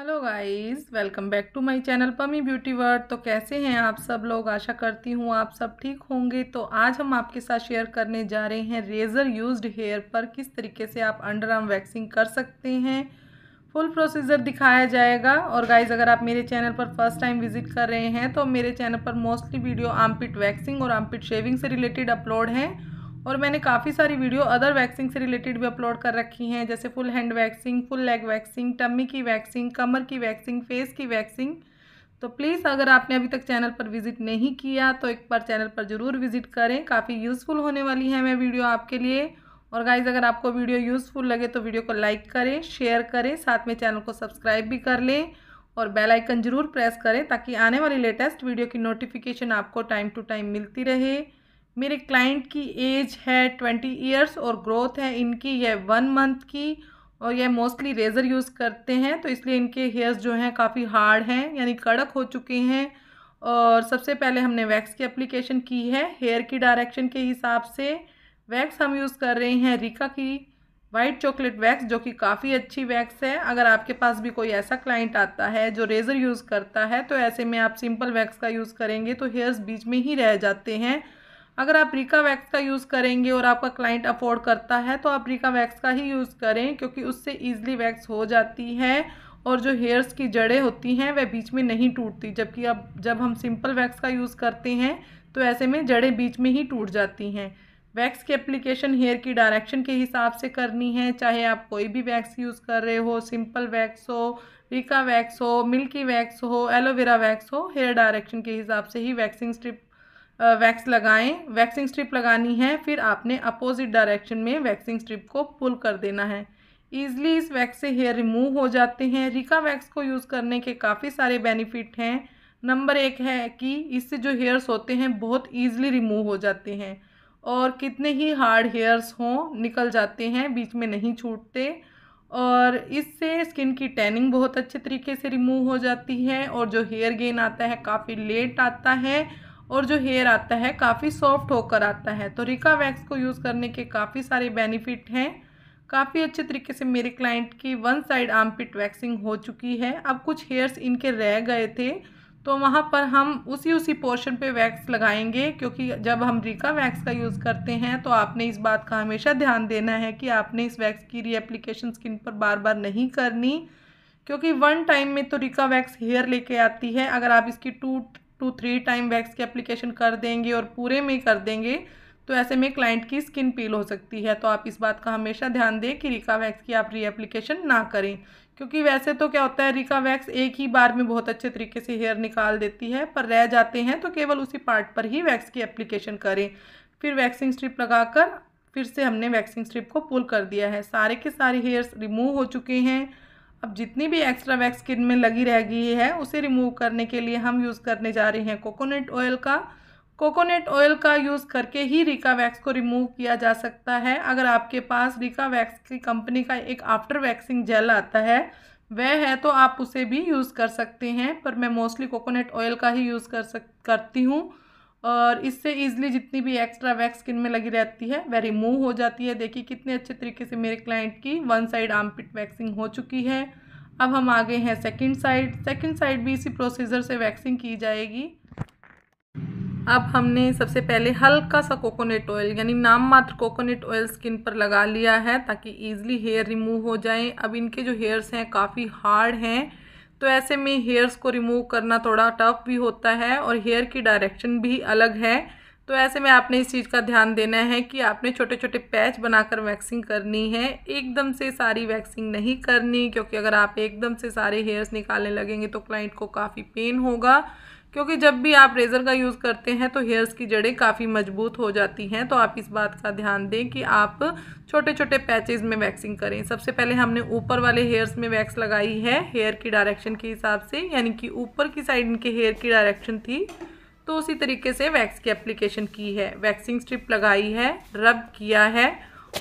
hello guys welcome back to my channel Pammi beauty world तो कैसे हैं आप सब लोग आशा करती हूँ आप सब ठीक होंगे तो आज हम आपके साथ शेयर करने जा रहे हैं रेज़र यूज्ड हेयर पर किस तरीके से आप अंडर आर्म वैक्सिंग कर सकते हैं फुल प्रोसीजर दिखाया जाएगा और गाइस अगर आप मेरे चैनल पर फर्स्ट टाइम विजिट कर रहे हैं तो मेरे चैनल पर मोस्टली वीडियो आमपिट वैक्सिंग और आमपिट शेविंग से रिलेटेड अपलोड हैं और मैंने काफ़ी सारी वीडियो अदर वैक्सिंग से रिलेटेड भी अपलोड कर रखी हैं जैसे full hand waxing full leg waxing tummy की वैक्सिंग कमर की वैक्सिंग फेस की वैक्सिंग तो प्लीज़ अगर आपने अभी तक चैनल पर विज़िट नहीं किया तो एक बार चैनल पर ज़रूर विज़िट करें काफ़ी यूज़फुल होने वाली है मैं वीडियो आपके लिए और गाइज अगर आपको वीडियो यूज़फुल लगे तो वीडियो को लाइक करें शेयर करें साथ में चैनल को सब्सक्राइब भी कर लें और बेल आइकन ज़रूर प्रेस करें ताकि आने वाली लेटेस्ट वीडियो की नोटिफिकेशन आपको टाइम टू टाइम मिलती रहे मेरे क्लाइंट की एज है ट्वेंटी ईयर्स और ग्रोथ है इनकी यह वन मंथ की और यह मोस्टली रेज़र यूज़ करते हैं तो इसलिए इनके हेयर्स जो हैं काफ़ी हार्ड हैं यानी कड़क हो चुके हैं और सबसे पहले हमने वैक्स की एप्लीकेशन की है हेयर की डायरेक्शन के हिसाब से वैक्स हम यूज़ कर रहे हैं रिका की वाइट चॉकलेट वैक्स जो कि काफ़ी अच्छी वैक्स है अगर आपके पास भी कोई ऐसा क्लाइंट आता है जो रेज़र यूज़ करता है तो ऐसे में आप सिंपल वैक्स का यूज़ करेंगे तो हेयर्स बीच में ही रह जाते हैं अगर आप रिका वैक्स का यूज़ करेंगे और आपका क्लाइंट अफोर्ड करता है तो आप रिका वैक्स का ही यूज़ करें क्योंकि उससे ईजिली वैक्स हो जाती है और जो हेयर्स की जड़ें होती हैं वह बीच में नहीं टूटती जबकि अब जब हम सिंपल वैक्स का यूज़ करते हैं तो ऐसे में जड़ें बीच में ही टूट जाती हैं वैक्स की एप्लीकेशन हेयर की डायरेक्शन के हिसाब से करनी है चाहे आप कोई भी वैक्स यूज़ कर रहे हो सिंपल वैक्स हो रिका वैक्स हो मिल्की वैक्स हो एलोवेरा वैक्स हो हेयर डायरेक्शन के हिसाब से ही वैक्सिंग स्ट्रिप वैक्स लगाएं वैक्सिंग स्ट्रिप लगानी है फिर आपने अपोजिट डायरेक्शन में वैक्सिंग स्ट्रिप को पुल कर देना है ईज़िली इस वैक्स से हेयर रिमूव हो जाते हैं रिका वैक्स को यूज़ करने के काफ़ी सारे बेनिफिट हैं नंबर एक है कि इससे जो हेयर्स होते हैं बहुत ईजिली रिमूव हो जाते हैं और कितने ही हार्ड हेयर्स हों निकल जाते हैं बीच में नहीं छूटते और इससे स्किन की टैनिंग बहुत अच्छे तरीके से रिमूव हो जाती है और जो हेयर गेन आता है काफ़ी लेट आता है और जो हेयर आता है काफ़ी सॉफ्ट होकर आता है तो रिका वैक्स को यूज़ करने के काफ़ी सारे बेनिफिट हैं काफ़ी अच्छे तरीके से मेरे क्लाइंट की वन साइड आर्मपिट वैक्सिंग हो चुकी है अब कुछ हेयर्स इनके रह गए थे तो वहाँ पर हम उसी उसी पोर्शन पे वैक्स लगाएंगे क्योंकि जब हम रिका वैक्स का यूज़ करते हैं तो आपने इस बात का हमेशा ध्यान देना है कि आपने इस वैक्स की रीएप्लीकेशन स्किन पर बार बार नहीं करनी क्योंकि वन टाइम में तो रिका वैक्स हेयर लेके आती है अगर आप इसकी two to three time wax की एप्लीकेशन कर देंगे और पूरे में कर देंगे तो ऐसे में क्लाइंट की स्किन पील हो सकती है तो आप इस बात का हमेशा ध्यान दें कि रिका वैक्स की आप रीएप्लीकेशन ना करें क्योंकि वैसे तो क्या होता है रिका वैक्स एक ही बार में बहुत अच्छे तरीके से हेयर निकाल देती है पर रह जाते हैं तो केवल उसी पार्ट पर ही वैक्स की एप्लीकेशन करें फिर वैक्सिंग स्ट्रिप लगाकर फिर से हमने वैक्सिंग स्ट्रिप को पुल कर दिया है सारे के सारे हेयर्स रिमूव हो चुके हैं अब जितनी भी एक्स्ट्रा वैक्स स्किन में लगी रह गई है उसे रिमूव करने के लिए हम यूज़ करने जा रहे हैं कोकोनट ऑयल का कोकोनट ऑयल का यूज़ करके ही रिका वैक्स को रिमूव किया जा सकता है अगर आपके पास रिका वैक्स की कंपनी का एक आफ्टर वैक्सिंग जेल आता है वह है तो आप उसे भी यूज़ कर सकते हैं पर मैं मोस्टली कोकोनट ऑयल का ही यूज़ कर सक करती हूँ और इससे ईजिली जितनी भी एक्स्ट्रा वैक्स स्किन में लगी रहती है वह रिमूव हो जाती है देखिए कितने अच्छे तरीके से मेरे क्लाइंट की वन साइड आर्मपिट वैक्सिंग हो चुकी है अब हम आ गए हैं सेकंड साइड सेकंड साइड भी इसी प्रोसीजर से वैक्सिंग की जाएगी अब हमने सबसे पहले हल्का सा कोकोनट ऑयल यानी नाम मात्र कोकोनट ऑयल स्किन पर लगा लिया है ताकि ईजिली हेयर रिमूव हो जाए अब इनके जो हेयर्स हैं काफ़ी हार्ड हैं तो ऐसे में हेयर्स को रिमूव करना थोड़ा टफ भी होता है और हेयर की डायरेक्शन भी अलग है तो ऐसे में आपने इस चीज़ का ध्यान देना है कि आपने छोटे छोटे पैच बनाकर वैक्सिंग करनी है एकदम से सारी वैक्सिंग नहीं करनी क्योंकि अगर आप एकदम से सारे हेयर्स निकालने लगेंगे तो क्लाइंट को काफ़ी पेन होगा क्योंकि जब भी आप रेज़र का यूज़ करते हैं तो हेयर्स की जड़ें काफ़ी मजबूत हो जाती हैं तो आप इस बात का ध्यान दें कि आप छोटे छोटे पैचेज़ में वैक्सिंग करें सबसे पहले हमने ऊपर वाले हेयर्स में वैक्स लगाई है हेयर की डायरेक्शन के हिसाब से यानी कि ऊपर की साइड इनके हेयर की डायरेक्शन थी तो उसी तरीके से वैक्स की एप्लीकेशन की है वैक्सिंग स्ट्रिप लगाई है रब किया है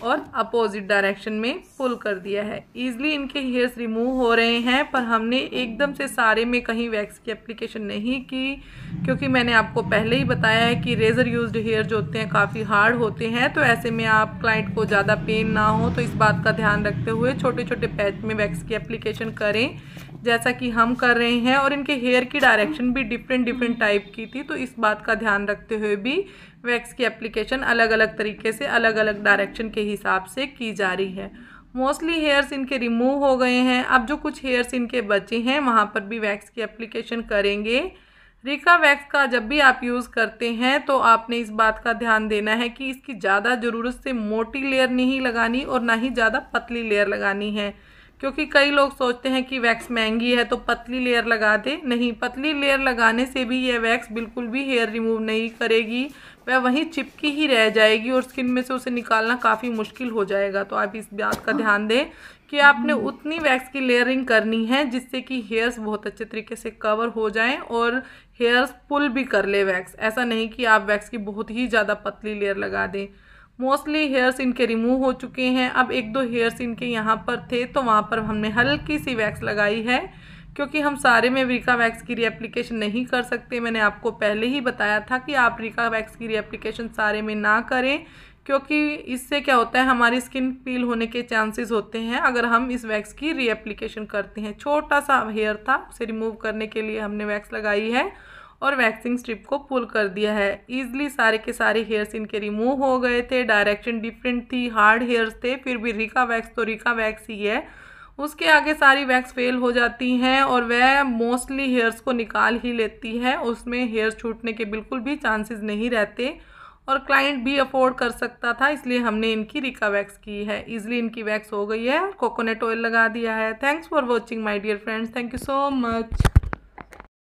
और अपोजिट डायरेक्शन में पुल कर दिया है ईजिली इनके हेयर्स रिमूव हो रहे हैं पर हमने एकदम से सारे में कहीं वैक्स की एप्लीकेशन नहीं की क्योंकि मैंने आपको पहले ही बताया है कि रेज़र यूज्ड हेयर जो होते हैं काफ़ी हार्ड होते हैं तो ऐसे में आप क्लाइंट को ज़्यादा पेन ना हो तो इस बात का ध्यान रखते हुए छोटे छोटे पैच में वैक्स की एप्लीकेशन करें जैसा कि हम कर रहे हैं और इनके हेयर की डायरेक्शन भी डिफरेंट डिफरेंट टाइप की थी तो इस बात का ध्यान रखते हुए भी वैक्स की एप्लीकेशन अलग अलग तरीके से अलग अलग डायरेक्शन के हिसाब से की जा रही है मोस्टली हेयर्स इनके रिमूव हो गए हैं अब जो कुछ हेयर्स इनके बचे हैं वहाँ पर भी वैक्स की एप्लीकेशन करेंगे रिका वैक्स का जब भी आप यूज़ करते हैं तो आपने इस बात का ध्यान देना है कि इसकी ज़्यादा ज़रूरत से मोटी लेयर नहीं लगानी और ना ही ज़्यादा पतली लेयर लगानी है क्योंकि कई लोग सोचते हैं कि वैक्स महंगी है तो पतली लेयर लगा दे नहीं पतली लेयर लगाने से भी यह वैक्स बिल्कुल भी हेयर रिमूव नहीं करेगी वह वहीं चिपकी ही रह जाएगी और स्किन में से उसे निकालना काफ़ी मुश्किल हो जाएगा तो आप इस बात का ध्यान दें कि आपने उतनी वैक्स की लेयरिंग करनी है जिससे कि हेयर्स बहुत अच्छे तरीके से कवर हो जाएं और हेयर्स पुल भी कर ले वैक्स ऐसा नहीं कि आप वैक्स की बहुत ही ज़्यादा पतली लेयर लगा दें मोस्टली हेयर्स इनके रिमूव हो चुके हैं अब एक दो हेयर्स इनके यहाँ पर थे तो वहाँ पर हमने हल्की सी वैक्स लगाई है क्योंकि हम सारे में रिका वैक्स की रीएप्लीकेशन नहीं कर सकते मैंने आपको पहले ही बताया था कि आप रिका वैक्स की रीएप्लीकेशन सारे में ना करें क्योंकि इससे क्या होता है हमारी स्किन पील होने के चांसेस होते हैं अगर हम इस वैक्स की रीएप्लीकेशन करते हैं छोटा सा हेयर था उसे रिमूव करने के लिए हमने वैक्स लगाई है और वैक्सिंग स्ट्रिप को पुल कर दिया है ईजिली सारे के सारे हेयर्स इनके रिमूव हो गए थे डायरेक्शन डिफरेंट थी हार्ड हेयर्स थे फिर भी रिका वैक्स तो रिका वैक्स ही है उसके आगे सारी वैक्स फेल हो जाती हैं और वह मोस्टली हेयर्स को निकाल ही लेती है उसमें हेयर्स छूटने के बिल्कुल भी चांसेस नहीं रहते और क्लाइंट भी अफोर्ड कर सकता था इसलिए हमने इनकी रिका वैक्स की है इजिली इनकी वैक्स हो गई है कोकोनट ऑयल लगा दिया है thanks for watching my dear friends thank you so much